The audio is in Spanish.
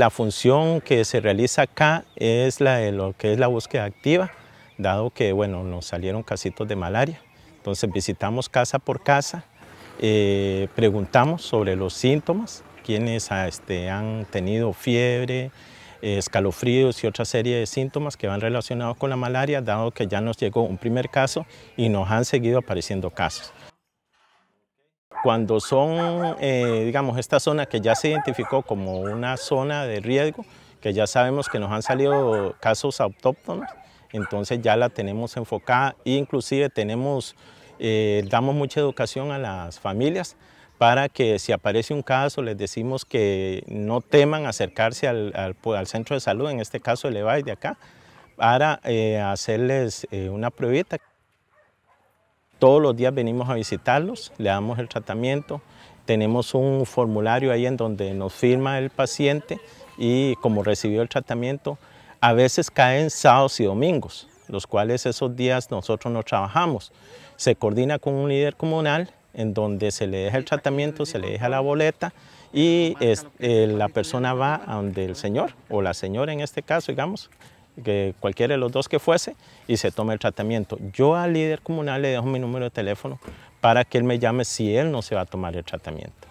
La función que se realiza acá es la de lo que es la búsqueda activa, dado que bueno, nos salieron casitos de malaria. Entonces visitamos casa por casa, eh, preguntamos sobre los síntomas, quienes ah, este, han tenido fiebre, eh, escalofríos y otra serie de síntomas que van relacionados con la malaria, dado que ya nos llegó un primer caso y nos han seguido apareciendo casos. Cuando son, eh, digamos, esta zona que ya se identificó como una zona de riesgo, que ya sabemos que nos han salido casos autóctonos, entonces ya la tenemos enfocada e inclusive tenemos, eh, damos mucha educación a las familias para que si aparece un caso les decimos que no teman acercarse al, centro de salud, en este caso el EVAI de acá, para eh, hacerles una pruebita. Todos los días venimos a visitarlos, le damos el tratamiento, tenemos un formulario ahí en donde nos firma el paciente y como recibió el tratamiento, a veces caen sábados y domingos, los cuales esos días nosotros no trabajamos. Se coordina con un líder comunal en donde se le deja el tratamiento, se le deja la boleta y eh, la persona va a donde el señor o la señora en este caso, digamos, que cualquiera de los dos que fuese, y se tome el tratamiento. Yo al líder comunal le dejo mi número de teléfono para que él me llame si él no se va a tomar el tratamiento.